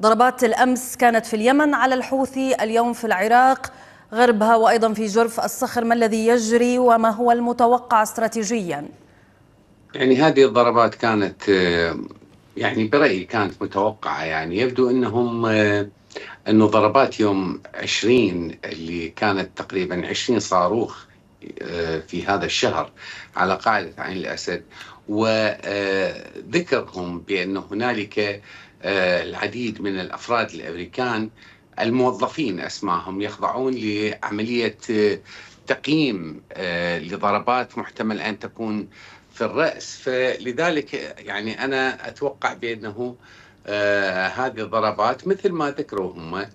ضربات الأمس كانت في اليمن على الحوثي اليوم في العراق غربها وأيضا في جرف الصخر ما الذي يجري وما هو المتوقع استراتيجيا يعني هذه الضربات كانت آه، يعني برأيي كانت متوقعة يعني يبدو أنهم آه، أنه ضربات يوم 20 اللي كانت تقريبا 20 صاروخ آه، في هذا الشهر على قاعدة عين الأسد وذكرهم بأن هنالك آه، العديد من الافراد الامريكان الموظفين اسماهم يخضعون لعمليه آه، تقييم آه، لضربات محتمل ان تكون في الراس فلذلك يعني انا اتوقع بانه هذه الضربات مثل ما ذكروا هم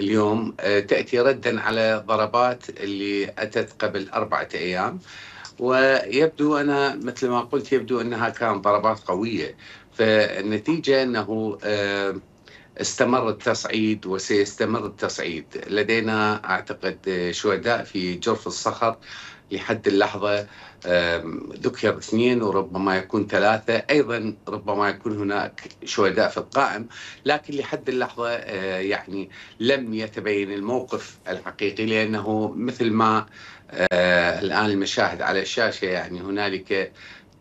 اليوم تاتي ردا على ضربات اللي اتت قبل اربعه ايام ويبدو انا مثل ما قلت يبدو انها كانت ضربات قويه فالنتيجة أنه آه، استمر التصعيد وسيستمر التصعيد لدينا أعتقد شهداء في جرف الصخر لحد اللحظة ذكر اثنين وربما يكون ثلاثة أيضا ربما يكون هناك شهداء في القائم لكن لحد اللحظة آه، يعني لم يتبين الموقف الحقيقي لأنه مثل ما آه، الآن المشاهد على الشاشة يعني هنالك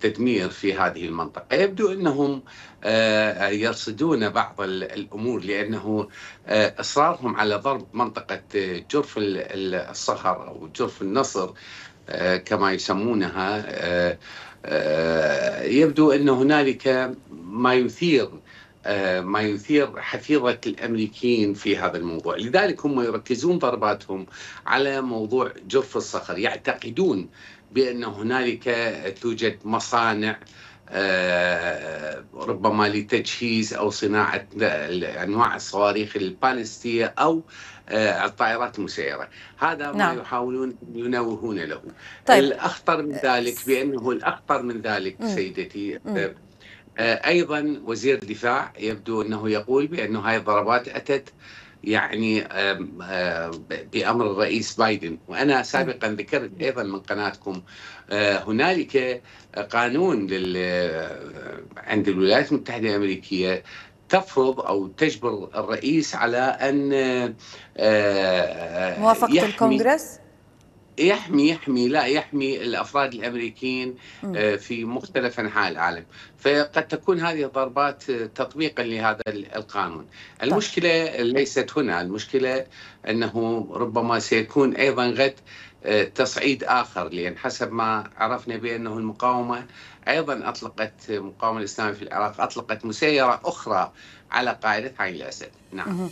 التدمير في هذه المنطقة يبدو أنهم آه، يرصدون بعض الأمور لأنه آه، إصرارهم على ضرب منطقة آه، جرف الصخر أو جرف النصر كما يسمونها يبدو أن هنالك ما يثير آه، ما يثير حفيظة الأمريكيين في هذا الموضوع لذلك هم يركزون ضرباتهم على موضوع جرف الصخر يعتقدون بأن هنالك توجد مصانع آه، ربما لتجهيز او صناعه انواع الصواريخ البالستيه او آه، الطائرات المسيره، هذا نعم. ما يحاولون ينوهون له. طيب. الاخطر من ذلك بانه الاخطر من ذلك سيدتي م. آه، ايضا وزير الدفاع يبدو انه يقول بانه هاي الضربات اتت يعني بامر الرئيس بايدن وانا سابقا ذكرت ايضا من قناتكم آه، هنالك قانون آه، عند الولايات المتحده الامريكيه تفرض او تجبر الرئيس على ان موافقه الكونغرس يحمي يحمي لا يحمي الافراد الامريكيين آه، في مختلف انحاء العالم فقد تكون هذه الضربات آه، تطبيقا لهذا القانون طيب. المشكله ليست هنا المشكله انه ربما سيكون ايضا غد آه، تصعيد اخر لان حسب ما عرفنا بانه المقاومه ايضا اطلقت المقاومه الاسلاميه في العراق اطلقت مسيره اخرى على قاعده عين الاسد نعم